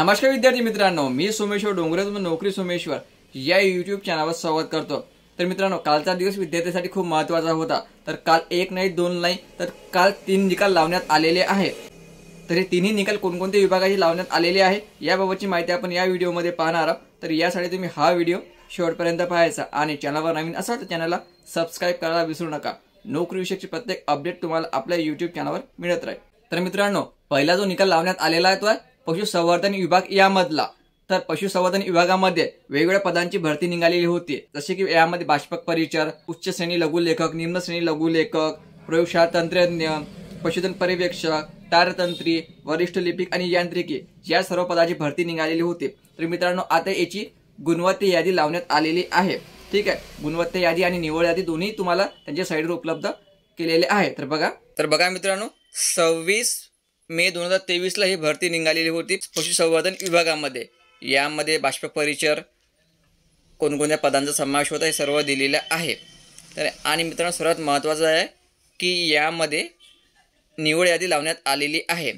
नमस्कार विद्यार्थी मित्रांनो मी सोमेश्वर डोंगरे नोकरी सोमेश्वर या युट्यूब चॅनलवर स्वागत करतो तर मित्रांनो कालचा दिवस विद्यार्थ्यांसाठी खूप महत्वाचा होता तर काल एक नाही दोन नाही तर काल तीन निकाल लावण्यात आलेले आहे तर हे तिन्ही निकाल कोणकोणत्या विभागाचे लावण्यात आलेले आहे याबाबतची माहिती आपण या व्हिडिओमध्ये पाहणार आहोत तर यासाठी तुम्ही हा व्हिडिओ शेवटपर्यंत पाहायचा आणि चॅनलवर नवीन असाल तर चॅनलला सबस्क्राईब करायला विसरू नका नोकरीविषयीची प्रत्येक अपडेट तुम्हाला आपल्या युट्यूब चॅनलवर मिळत राहील तर मित्रांनो पहिला जो निकाल लावण्यात आलेला आहे तो आहे पशुसंवर्धन विभाग यामधला तर पशुसंवर्धन विभागामध्ये वेगवेगळ्या पदांची भरती निघालेली होती जसे की यामध्ये बाष्पक परिचर उच्च श्रेणी लघु लेखक निम्न श्रेणी लघु लेखक प्रयोगशाळा तंत्रज्ञ पशुधन पर्यवेक्षक तारतंत्री वरिष्ठ लिपिक आणि यांत्रिकी या सर्व पदाची भरती निघालेली होती तर मित्रांनो आता याची गुणवत्ता यादी लावण्यात आलेली आहे ठीक आहे गुणवत्ता यादी आणि निवड यादी दोन्ही तुम्हाला त्यांच्या साईडवर उपलब्ध केलेले आहे तर बघा तर बघा मित्रांनो सव्वीस मे दोन हजार तेवीसला ही भरती निघालेली होती पशुसंवर्धन विभागामध्ये यामध्ये बाष्प परिचर कोणकोणत्या पदांचा समावेश होता हे सर्व दिलेलं आहे तर आणि मित्रांनो सर्वात महत्त्वाचं आहे की यामध्ये निवड यादी लावण्यात आलेली आहे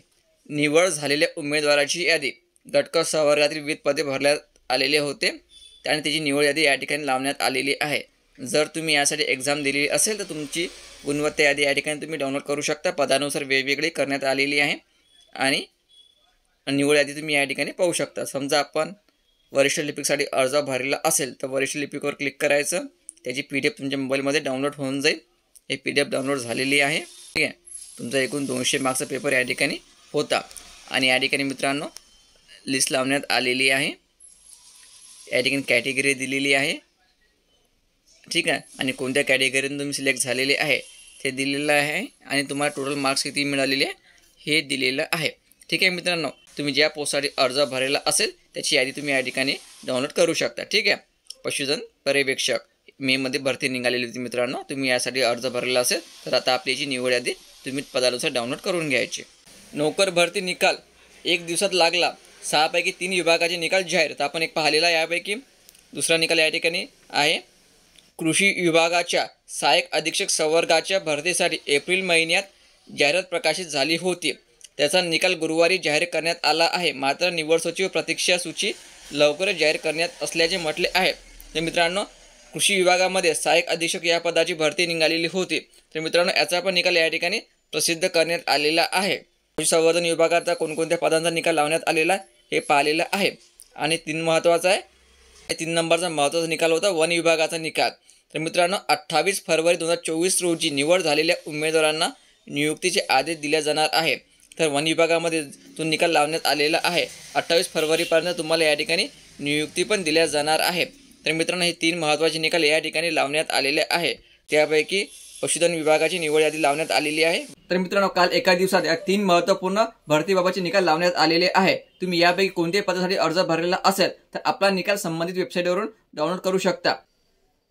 निवड झालेल्या उमेदवाराची यादी गटक सहवर्गातील विविध पदे भरण्यात आलेले होते आणि त्याची निवड यादी या ठिकाणी लावण्यात आलेली आहे जर तुम्ही यासाठी एक्झाम दिलेली असेल तर तुमची गुणवत्ता यादी या ठिकाणी तुम्ही डाउनलोड करू शकता पदानुसार वेगवेगळी करण्यात आलेली आहे आणि निवड यादी तुम्ही या ठिकाणी पाहू शकता समजा आपण वरिष्ठ लिपिकसाठी अर्ज भरलेला असेल तर वरिष्ठ लिपिकवर क्लिक करायचं त्याची पी डी एफ तुमच्या मोबाईलमध्ये डाउनलोड होऊन जाईल हे पी डी एफ डाउनलोड झालेली आहे ठीक आहे तुमचा एकूण दोनशे मार्क्सचा पेपर या ठिकाणी होता आणि या ठिकाणी मित्रांनो लिस्ट लावण्यात आलेली आहे या ठिकाणी कॅटेगरी दिलेली आहे ठीक आहे आणि कोणत्या कॅटेगरीतून तुम्ही सिलेक्ट झालेले आहे ते दिलेलं आहे आणि तुम्हाला टोटल मार्क्स किती मिळालेले हे दिलेलं आहे ठीक आहे मित्रांनो तुम्ही ज्या पोस्टसाठी अर्ज भरलेला असेल त्याची यादी तुम्ही या ठिकाणी डाउनलोड करू शकता ठीक आहे पशुधन पर्यवेक्षक मेमध्ये भरती निघालेली होती मित्रांनो तुम्ही यासाठी अर्ज भरलेला असेल तर आता आपली जी निवड यादी तुम्ही पदानुसार डाउनलोड करून घ्यायची नोकर भरती निकाल एक दिवसात लागला सहापैकी तीन विभागाचे निकाल जाहीर तर आपण एक पाहिलेला यापैकी दुसरा निकाल या ठिकाणी आहे कृषी विभागाच्या सहाय्यक अधीक्षक संवर्गाच्या भरतीसाठी एप्रिल महिन्यात जाहिरात प्रकाशित झाली होती त्याचा निकाल गुरुवारी जाहीर करण्यात आला आहे मात्र निवड सचिव प्रतीक्षा सूची लवकरच जाहीर करण्यात असल्याचे म्हटले आहे तर मित्रांनो कृषी विभागामध्ये सहाय्यक अधीक्षक या पदाची भरती निघालेली होती तर मित्रांनो याचा पण निकाल या ठिकाणी प्रसिद्ध करण्यात आलेला आहे संवर्धन विभागाचा कोणकोणत्या पदांचा निकाल लावण्यात आलेला हे पाहिलेलं आहे आणि तीन महत्त्वाचं आहे तीन नंबरचा महत्त्वाचा निकाल होता वन विभागाचा निकाल तर मित्रांनो अठ्ठावीस फरवरी दोन हजार चोवीस रोजी निवड झालेल्या उमेदवारांना नियुक्तीचे आदेश दिले जाणार आहे तर वन विभागामध्ये तो निकाल लावण्यात आलेला आहे अठ्ठावीस फरवरीपर्यंत तुम्हाला या ठिकाणी नियुक्ती पण दिल्या जाणार आहे तर मित्रांनो हे तीन महत्त्वाचे निकाल या ठिकाणी लावण्यात आलेले आहे त्यापैकी पशुधन विभागाची निवड यादी लावण्यात आलेली आहे तर मित्रांनो काल एका दिवसात या तीन महत्त्वपूर्ण भरतीबाबाचे निकाल लावण्यात आलेले आहे तुम्ही यापैकी कोणत्याही पदासाठी अर्ज भरलेला असेल तर आपला निकाल संबंधित वेबसाईटवरून डाउनलोड करू शकता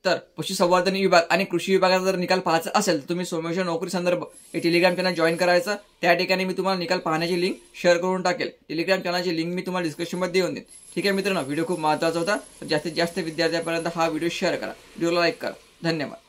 तर पशुसंवर्धन विभाग आणि कृषी विभागाचा जर निकाल पाहायचा असेल तर तुम्ही सोमेश्वर नोकरी संदर्भ हे टेलिग्राम चॅनल जॉईन करायचं त्या ठिकाणी मी तुम्हाला निकाल पाहण्याची लिंक शेअर करून टाकेल टेलिग्राम चॅनलची लिंक मी तुम्हाला डिस्क्रिप्शनमध्ये देऊन देईन ठीक आहे मित्रांनो व्हिडिओ खूप महत्त्वाचा होता जास्तीत जास्त विद्यार्थ्यांपर्यंत हा व्हिडिओ शेअर करा व्हिडिओला लाईक करा धन्यवाद